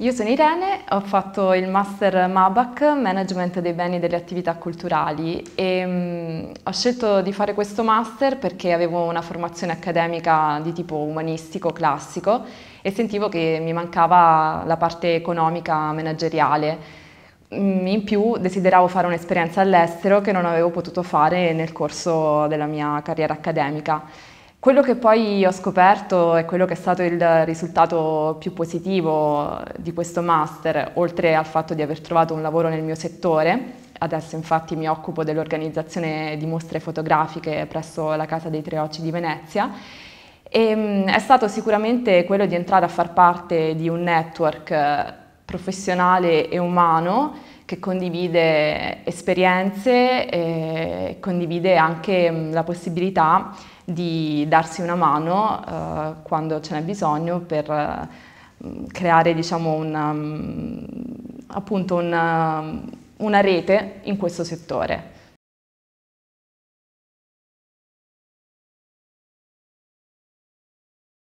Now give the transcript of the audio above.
Io sono Irene, ho fatto il master MABAC, Management dei beni e delle attività culturali e mh, mm, ho scelto di fare questo master perché avevo una formazione accademica di tipo umanistico classico e sentivo che mi mancava la parte economica manageriale. Mm, in più desideravo fare un'esperienza all'estero che non avevo potuto fare nel corso della mia carriera accademica. Quello che poi ho scoperto e quello che è stato il risultato più positivo di questo master, oltre al fatto di aver trovato un lavoro nel mio settore, adesso infatti mi occupo dell'organizzazione di mostre fotografiche presso la Casa dei Tre Occi di Venezia, e, ehm, è stato sicuramente quello di entrare a far parte di un network eh, professionale e umano che condivide esperienze e condivide anche mm, la possibilità di darsi una mano eh, quando ce n'è bisogno per eh, creare diciamo, una, mm, appunto una, una rete in questo settore.